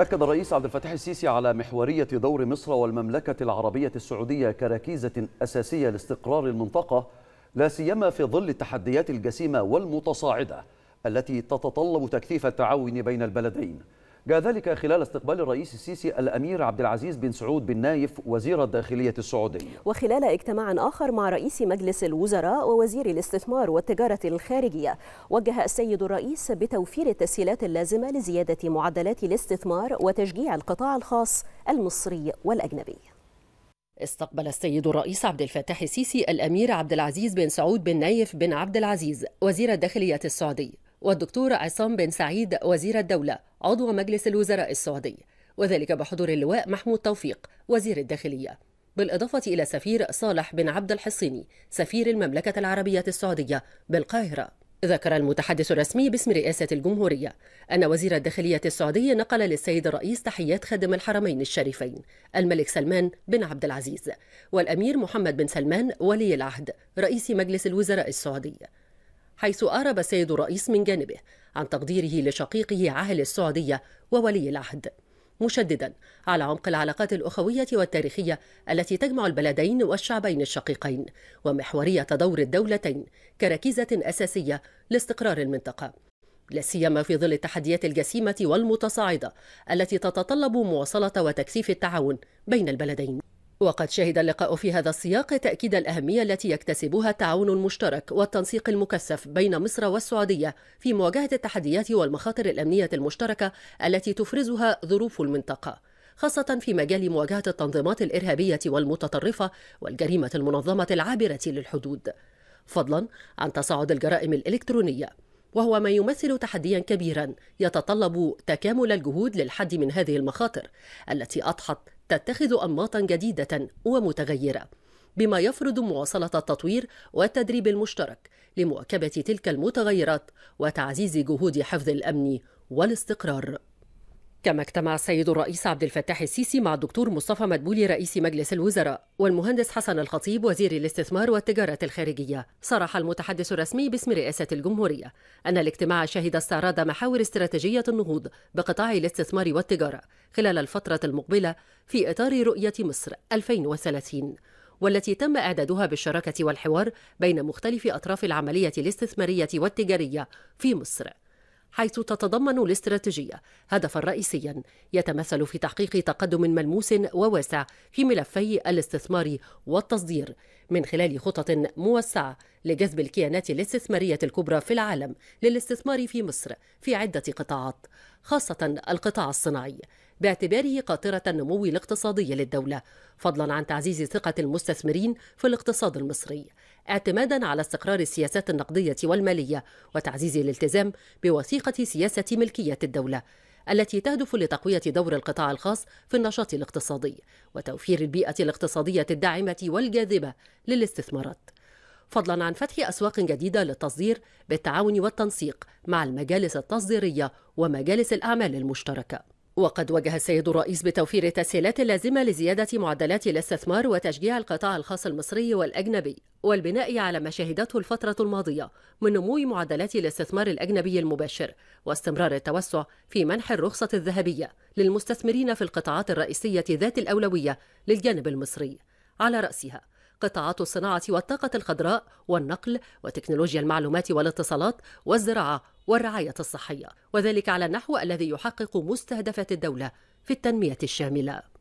أكد الرئيس عبد الفتاح السيسي على محورية دور مصر والمملكة العربية السعودية كركيزة أساسية لاستقرار المنطقة لا سيما في ظل التحديات الجسيمة والمتصاعدة التي تتطلب تكثيف التعاون بين البلدين جاء ذلك خلال استقبال الرئيس السيسي الأمير عبد العزيز بن سعود بن نايف وزير الداخلية السعودية وخلال اجتماع آخر مع رئيس مجلس الوزراء ووزير الاستثمار والتجارة الخارجية وجه السيد الرئيس بتوفير التسهيلات اللازمة لزيادة معدلات الاستثمار وتشجيع القطاع الخاص المصري والأجنبي استقبل السيد الرئيس عبد الفتاح السيسي الامير عبد العزيز بن سعود بن نايف بن عبد العزيز وزير الداخليه السعودي والدكتور عصام بن سعيد وزير الدولة عضو مجلس الوزراء السعودي وذلك بحضور اللواء محمود توفيق وزير الداخلية بالإضافة إلى سفير صالح بن عبد الحصيني سفير المملكة العربية السعودية بالقاهرة ذكر المتحدث الرسمي باسم رئاسة الجمهورية أن وزير الداخلية السعودي نقل للسيد الرئيس تحيات خادم الحرمين الشريفين الملك سلمان بن عبد العزيز والأمير محمد بن سلمان ولي العهد رئيس مجلس الوزراء السعودي حيث أعرب السيد الرئيس من جانبه عن تقديره لشقيقه عهل السعودية وولي العهد مشددا على عمق العلاقات الأخوية والتاريخية التي تجمع البلدين والشعبين الشقيقين ومحورية دور الدولتين كركيزة أساسية لاستقرار المنطقة لا سيما في ظل التحديات الجسيمة والمتصاعدة التي تتطلب مواصلة وتكثيف التعاون بين البلدين وقد شهد اللقاء في هذا السياق تأكيد الأهمية التي يكتسبها التعاون المشترك والتنسيق المكثف بين مصر والسعودية في مواجهة التحديات والمخاطر الأمنية المشتركة التي تفرزها ظروف المنطقة خاصة في مجال مواجهة التنظيمات الإرهابية والمتطرفة والجريمة المنظمة العابرة للحدود فضلا عن تصاعد الجرائم الإلكترونية وهو ما يمثل تحديا كبيرا يتطلب تكامل الجهود للحد من هذه المخاطر التي اضحت تتخذ انماطا جديده ومتغيره بما يفرض مواصله التطوير والتدريب المشترك لمواكبه تلك المتغيرات وتعزيز جهود حفظ الامن والاستقرار كما اجتمع السيد الرئيس عبد الفتاح السيسي مع الدكتور مصطفى مدبولي رئيس مجلس الوزراء والمهندس حسن الخطيب وزير الاستثمار والتجارة الخارجية صرح المتحدث الرسمي باسم رئاسة الجمهورية أن الاجتماع شهد استعراض محاور استراتيجية النهوض بقطاع الاستثمار والتجارة خلال الفترة المقبلة في إطار رؤية مصر 2030 والتي تم إعدادها بالشراكة والحوار بين مختلف أطراف العملية الاستثمارية والتجارية في مصر حيث تتضمن الاستراتيجية هدفا رئيسيا يتمثل في تحقيق تقدم ملموس وواسع في ملفي الاستثمار والتصدير من خلال خطط موسعة لجذب الكيانات الاستثمارية الكبرى في العالم للاستثمار في مصر في عدة قطاعات خاصة القطاع الصناعي باعتباره قاطرة النمو الاقتصادي للدولة فضلا عن تعزيز ثقة المستثمرين في الاقتصاد المصري اعتمادا على استقرار السياسات النقدية والمالية وتعزيز الالتزام بوثيقة سياسة ملكية الدولة التي تهدف لتقوية دور القطاع الخاص في النشاط الاقتصادي وتوفير البيئة الاقتصادية الداعمة والجاذبة للاستثمارات فضلا عن فتح أسواق جديدة للتصدير بالتعاون والتنسيق مع المجالس التصديرية ومجالس الأعمال المشتركة وقد وجه السيد الرئيس بتوفير التسهيلات اللازمة لزيادة معدلات الاستثمار وتشجيع القطاع الخاص المصري والأجنبي والبناء على ما شهدته الفترة الماضية من نمو معدلات الاستثمار الأجنبي المباشر واستمرار التوسع في منح الرخصة الذهبية للمستثمرين في القطاعات الرئيسية ذات الأولوية للجانب المصري على رأسها قطاعات الصناعة والطاقة الخضراء والنقل وتكنولوجيا المعلومات والاتصالات والزراعة والرعاية الصحية وذلك على النحو الذي يحقق مستهدفات الدولة في التنمية الشاملة